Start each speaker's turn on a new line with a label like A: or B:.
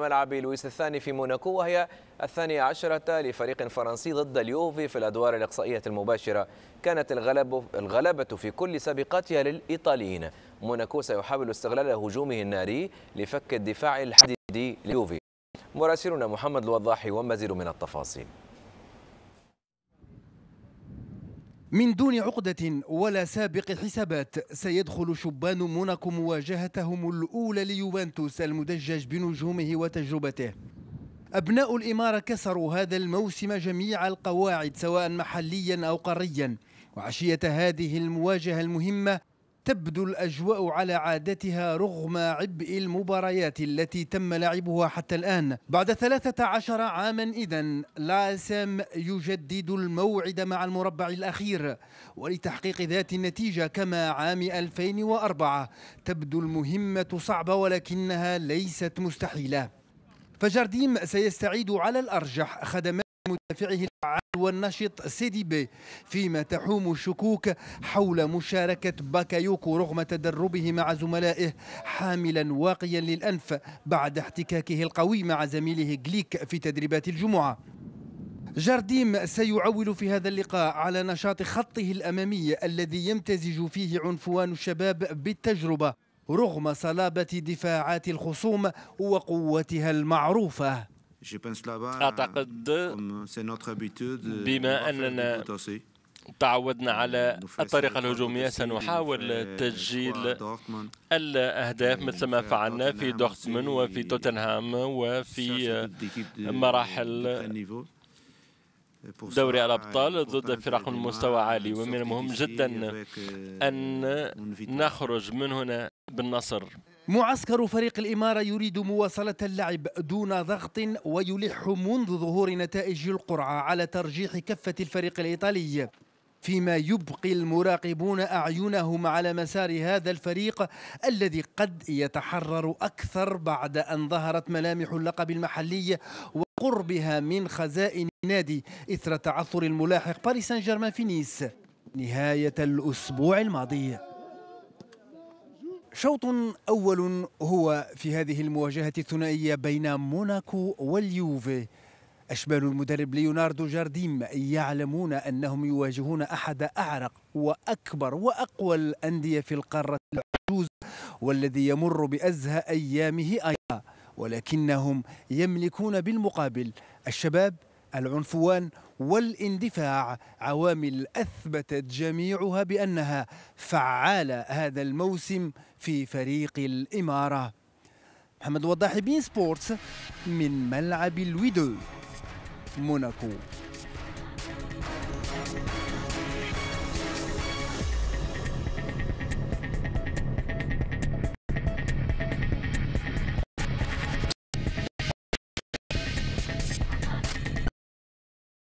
A: ملعب لويس الثاني في موناكو وهي الثانية عشرة لفريق فرنسي ضد اليوفي في الأدوار الإقصائية المباشرة كانت الغلب الغلبة في كل سابقاتها للإيطاليين موناكو سيحاول استغلال هجومه الناري لفك الدفاع الحديدي لليوفي مراسلنا محمد الوضاحي ومزيد من التفاصيل
B: من دون عقدة ولا سابق حسابات سيدخل شبان موناكو مواجهتهم الأولى ليوفنتوس المدجج بنجومه وتجربته أبناء الإمارة كسروا هذا الموسم جميع القواعد سواء محليا أو قريا وعشية هذه المواجهة المهمة تبدو الأجواء على عادتها رغم عبء المباريات التي تم لعبها حتى الآن بعد 13 عاما إذا لاسم يجدد الموعد مع المربع الأخير ولتحقيق ذات النتيجة كما عام 2004 تبدو المهمة صعبة ولكنها ليست مستحيلة فجرديم سيستعيد على الأرجح خدمات مدافعه الفعال والنشط سيدي بي فيما تحوم الشكوك حول مشاركة باكايوكو رغم تدربه مع زملائه حاملا واقيا للأنف بعد احتكاكه القوي مع زميله جليك في تدريبات الجمعة جارديم سيعول في هذا اللقاء على نشاط خطه الأمامي الذي يمتزج فيه عنفوان الشباب بالتجربة رغم صلابة دفاعات الخصوم وقوتها المعروفة
A: أعتقد euh, بما أننا تعودنا euh, على الطريقة الهجومية سنحاول تسجيل الأهداف مثل ما فعلنا في دورتموند وفي توتنهام وفي آه، مراحل دوري الأبطال ضد فرق من مستوى عالي ومن المهم جدا euh, أن نخرج من هنا بالنصر
B: معسكر فريق الإمارة يريد مواصلة اللعب دون ضغط ويلح منذ ظهور نتائج القرعة على ترجيح كفة الفريق الإيطالي فيما يبقي المراقبون أعينهم على مسار هذا الفريق الذي قد يتحرر أكثر بعد أن ظهرت ملامح اللقب المحلي وقربها من خزائن النادي إثر تعثر الملاحق باريس سان جيرمان في نيس نهاية الأسبوع الماضي شوط أول هو في هذه المواجهة الثنائية بين موناكو واليوفي أشبال المدرب ليوناردو جارديم يعلمون أنهم يواجهون أحد أعرق وأكبر وأقوى الأندية في القارة العجوز والذي يمر بأزهى أيامه أيضا ولكنهم يملكون بالمقابل الشباب العنفوان والاندفاع عوامل اثبتت جميعها بانها فعاله هذا الموسم في فريق الاماره محمد وضاحي بين سبورتس من ملعب الويدو موناكو